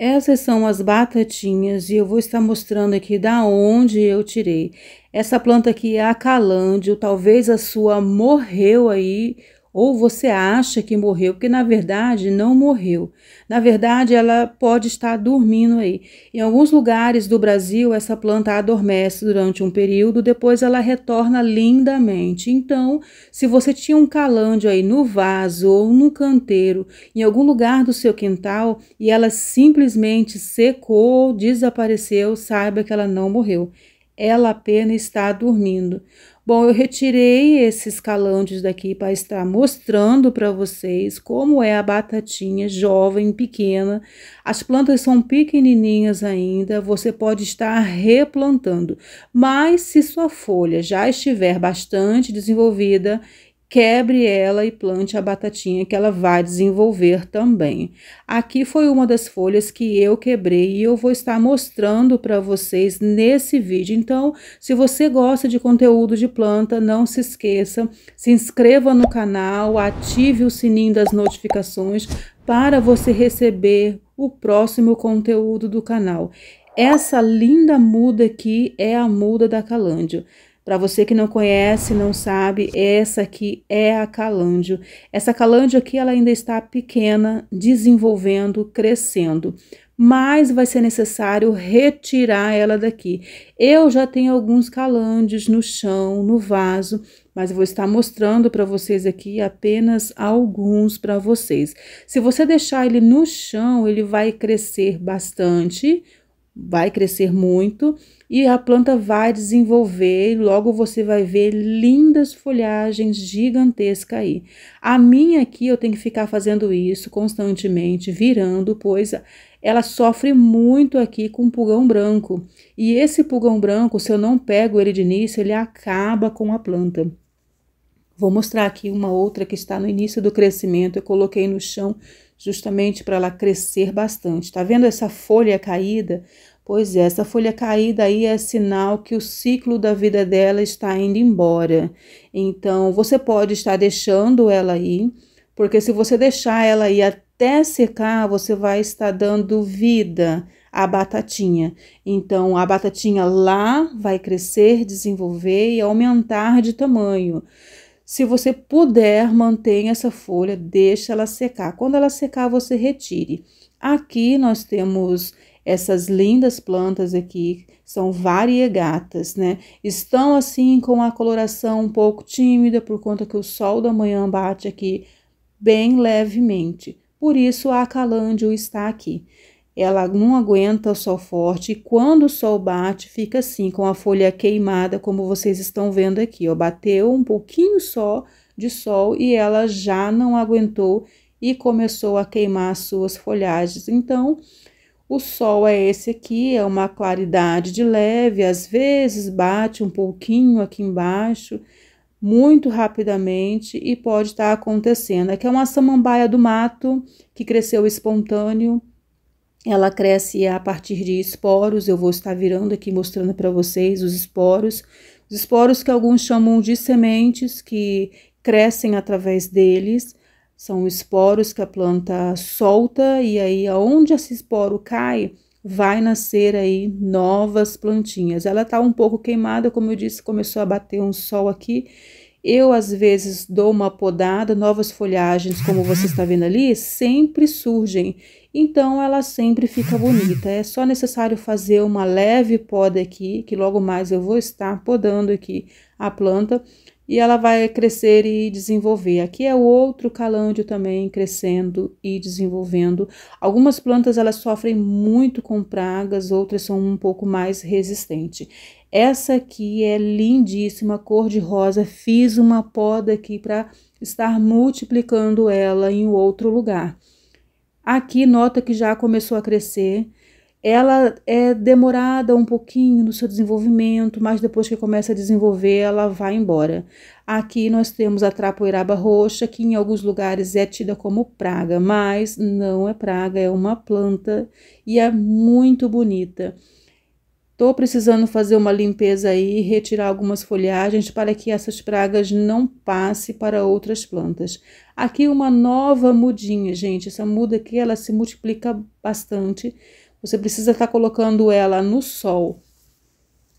Essas são as batatinhas e eu vou estar mostrando aqui da onde eu tirei. Essa planta aqui é a calândio, talvez a sua morreu aí ou você acha que morreu, porque na verdade não morreu. Na verdade, ela pode estar dormindo aí. Em alguns lugares do Brasil, essa planta adormece durante um período, depois ela retorna lindamente. Então, se você tinha um calândio aí no vaso ou no canteiro, em algum lugar do seu quintal, e ela simplesmente secou, desapareceu, saiba que ela não morreu ela apenas está dormindo. Bom, eu retirei esses calantes daqui para estar mostrando para vocês como é a batatinha jovem, pequena. As plantas são pequenininhas ainda, você pode estar replantando. Mas se sua folha já estiver bastante desenvolvida quebre ela e plante a batatinha que ela vai desenvolver também. Aqui foi uma das folhas que eu quebrei e eu vou estar mostrando para vocês nesse vídeo. Então, se você gosta de conteúdo de planta, não se esqueça, se inscreva no canal, ative o sininho das notificações para você receber o próximo conteúdo do canal. Essa linda muda aqui é a muda da calândia. Para você que não conhece, não sabe, essa aqui é a calândio. Essa calândio aqui ela ainda está pequena, desenvolvendo, crescendo, mas vai ser necessário retirar ela daqui. Eu já tenho alguns calândios no chão, no vaso, mas eu vou estar mostrando para vocês aqui apenas alguns para vocês. Se você deixar ele no chão, ele vai crescer bastante, vai crescer muito e a planta vai desenvolver, e logo você vai ver lindas folhagens gigantescas aí. A minha aqui eu tenho que ficar fazendo isso constantemente, virando, pois ela sofre muito aqui com pulgão branco. E esse pulgão branco, se eu não pego ele de início, ele acaba com a planta. Vou mostrar aqui uma outra que está no início do crescimento, eu coloquei no chão justamente para ela crescer bastante. Tá vendo essa folha caída? Pois é, essa folha caída aí é sinal que o ciclo da vida dela está indo embora. Então, você pode estar deixando ela aí, porque se você deixar ela aí até secar, você vai estar dando vida à batatinha. Então, a batatinha lá vai crescer, desenvolver e aumentar de tamanho. Se você puder, mantenha essa folha, deixe ela secar. Quando ela secar, você retire. Aqui nós temos essas lindas plantas aqui, são variegatas, né? Estão assim com a coloração um pouco tímida por conta que o sol da manhã bate aqui bem levemente. Por isso a calândio está aqui ela não aguenta o sol forte e quando o sol bate, fica assim, com a folha queimada, como vocês estão vendo aqui, ó. Bateu um pouquinho só de sol e ela já não aguentou e começou a queimar as suas folhagens. Então, o sol é esse aqui, é uma claridade de leve, às vezes bate um pouquinho aqui embaixo, muito rapidamente e pode estar acontecendo. Aqui é uma samambaia do mato que cresceu espontâneo ela cresce a partir de esporos, eu vou estar virando aqui mostrando para vocês os esporos. Os esporos que alguns chamam de sementes, que crescem através deles. São esporos que a planta solta e aí aonde esse esporo cai, vai nascer aí novas plantinhas. Ela tá um pouco queimada, como eu disse, começou a bater um sol aqui. Eu, às vezes, dou uma podada, novas folhagens, como você está vendo ali, sempre surgem então ela sempre fica bonita. É só necessário fazer uma leve poda aqui, que logo mais eu vou estar podando aqui a planta e ela vai crescer e desenvolver. Aqui é o outro calândio também crescendo e desenvolvendo. Algumas plantas elas sofrem muito com pragas, outras são um pouco mais resistentes. Essa aqui é lindíssima, cor de rosa. Fiz uma poda aqui para estar multiplicando ela em outro lugar. Aqui nota que já começou a crescer. Ela é demorada um pouquinho no seu desenvolvimento, mas depois que começa a desenvolver, ela vai embora. Aqui nós temos a trapoeiraba roxa, que em alguns lugares é tida como praga, mas não é praga, é uma planta e é muito bonita. Estou precisando fazer uma limpeza aí e retirar algumas folhagens para que essas pragas não passem para outras plantas. Aqui uma nova mudinha, gente. Essa muda aqui, ela se multiplica bastante. Você precisa estar tá colocando ela no sol.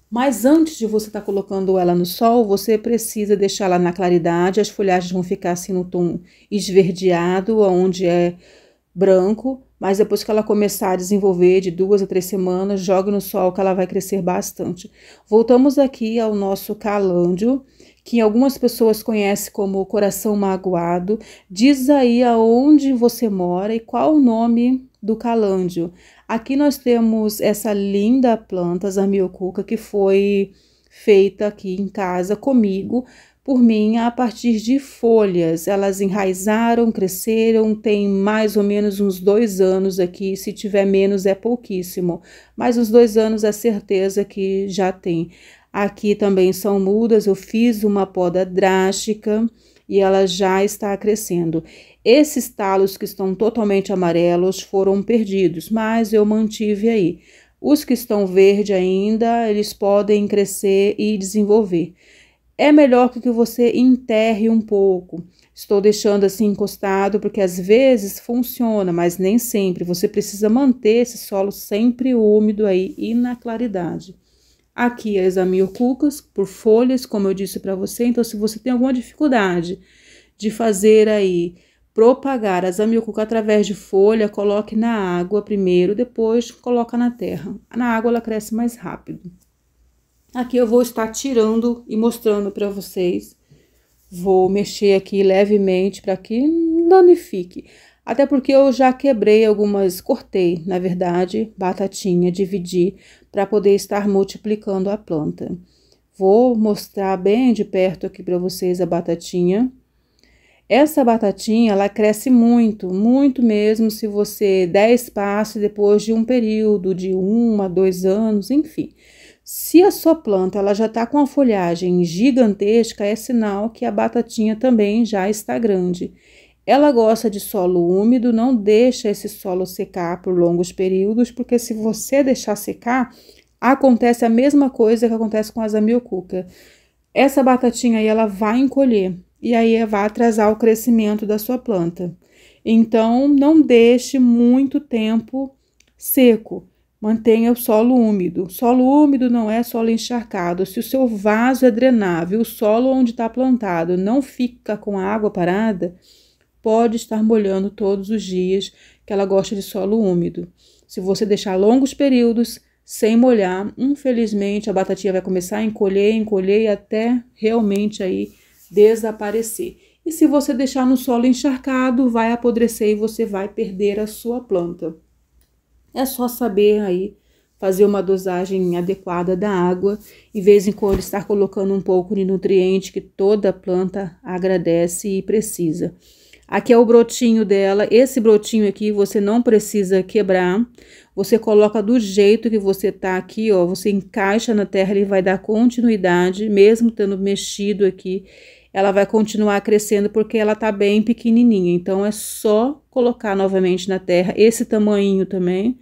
Mas antes de você estar tá colocando ela no sol, você precisa deixá-la na claridade. As folhagens vão ficar assim no tom esverdeado, onde é branco mas depois que ela começar a desenvolver de duas a três semanas, jogue no sol que ela vai crescer bastante. Voltamos aqui ao nosso calândio, que algumas pessoas conhecem como coração magoado. Diz aí aonde você mora e qual o nome do calândio. Aqui nós temos essa linda planta, a que foi feita aqui em casa comigo por mim a partir de folhas. Elas enraizaram, cresceram, tem mais ou menos uns dois anos aqui. Se tiver menos, é pouquíssimo, mas os dois anos é certeza que já tem. Aqui também são mudas, eu fiz uma poda drástica e ela já está crescendo. Esses talos que estão totalmente amarelos foram perdidos, mas eu mantive aí. Os que estão verde ainda, eles podem crescer e desenvolver é melhor que você enterre um pouco. Estou deixando assim encostado porque às vezes funciona, mas nem sempre. Você precisa manter esse solo sempre úmido aí e na claridade. Aqui as é amiocucas por folhas, como eu disse para você. Então, se você tem alguma dificuldade de fazer aí propagar as amiocuca através de folha, coloque na água primeiro, depois coloca na terra. Na água ela cresce mais rápido. Aqui eu vou estar tirando e mostrando para vocês. Vou mexer aqui levemente para que não danifique. Até porque eu já quebrei algumas, cortei, na verdade, batatinha, dividi, para poder estar multiplicando a planta. Vou mostrar bem de perto aqui para vocês a batatinha. Essa batatinha, ela cresce muito, muito mesmo, se você der espaço depois de um período de um a dois anos, enfim. Se a sua planta ela já está com a folhagem gigantesca, é sinal que a batatinha também já está grande. Ela gosta de solo úmido, não deixa esse solo secar por longos períodos, porque se você deixar secar, acontece a mesma coisa que acontece com as amiocuca. Essa batatinha aí ela vai encolher e aí é, vai atrasar o crescimento da sua planta. Então, não deixe muito tempo seco. Mantenha o solo úmido. Solo úmido não é solo encharcado. Se o seu vaso é drenável, o solo onde está plantado não fica com a água parada, pode estar molhando todos os dias, que ela gosta de solo úmido. Se você deixar longos períodos sem molhar, infelizmente a batatinha vai começar a encolher, encolher e até realmente aí desaparecer. E se você deixar no solo encharcado, vai apodrecer e você vai perder a sua planta. É só saber aí fazer uma dosagem adequada da água e vez em quando estar colocando um pouco de nutriente que toda planta agradece e precisa. Aqui é o brotinho dela. Esse brotinho aqui você não precisa quebrar. Você coloca do jeito que você tá aqui, ó. Você encaixa na terra, ele vai dar continuidade, mesmo tendo mexido aqui ela vai continuar crescendo porque ela tá bem pequenininha. Então é só colocar novamente na terra esse tamanho também,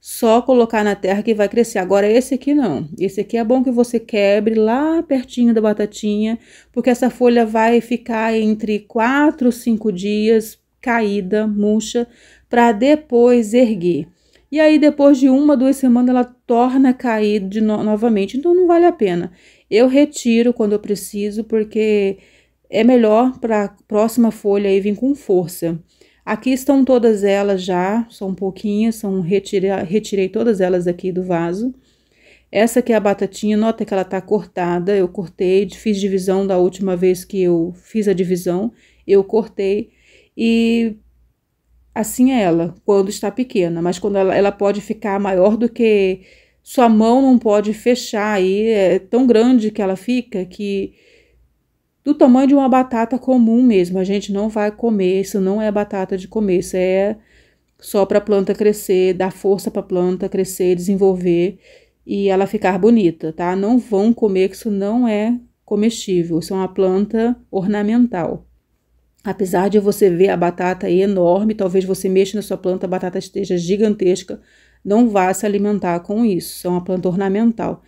só colocar na terra que vai crescer. Agora esse aqui não. Esse aqui é bom que você quebre lá pertinho da batatinha, porque essa folha vai ficar entre 4 ou 5 dias caída, murcha, para depois erguer. E aí, depois de uma, duas semanas, ela torna a cair de no novamente. Então, não vale a pena. Eu retiro quando eu preciso, porque é melhor para a próxima folha aí vir com força. Aqui estão todas elas já, são pouquinhas, são retirei todas elas aqui do vaso. Essa aqui é a batatinha, nota que ela tá cortada, eu cortei, fiz divisão da última vez que eu fiz a divisão, eu cortei. E assim é ela, quando está pequena, mas quando ela, ela pode ficar maior do que... Sua mão não pode fechar aí, é tão grande que ela fica que do tamanho de uma batata comum mesmo. A gente não vai comer, isso não é batata de comer, isso é só para a planta crescer, dar força para a planta crescer, desenvolver e ela ficar bonita, tá? Não vão comer que isso não é comestível, isso é uma planta ornamental. Apesar de você ver a batata aí enorme, talvez você mexa na sua planta, a batata esteja gigantesca, não vá se alimentar com isso, é uma planta ornamental.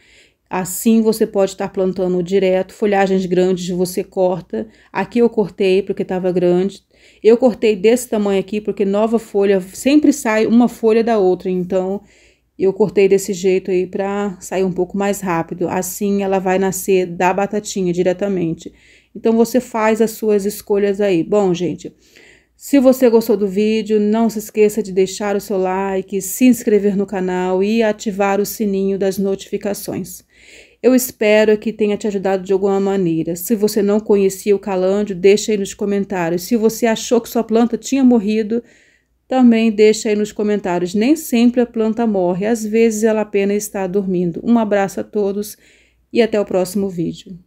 Assim você pode estar plantando direto, folhagens grandes você corta. Aqui eu cortei porque estava grande. Eu cortei desse tamanho aqui porque nova folha sempre sai uma folha da outra, então eu cortei desse jeito aí para sair um pouco mais rápido. Assim ela vai nascer da batatinha diretamente. Então você faz as suas escolhas aí. Bom, gente, se você gostou do vídeo, não se esqueça de deixar o seu like, se inscrever no canal e ativar o sininho das notificações. Eu espero que tenha te ajudado de alguma maneira. Se você não conhecia o calândio, deixa aí nos comentários. Se você achou que sua planta tinha morrido, também deixa aí nos comentários. Nem sempre a planta morre, às vezes ela apenas está dormindo. Um abraço a todos e até o próximo vídeo.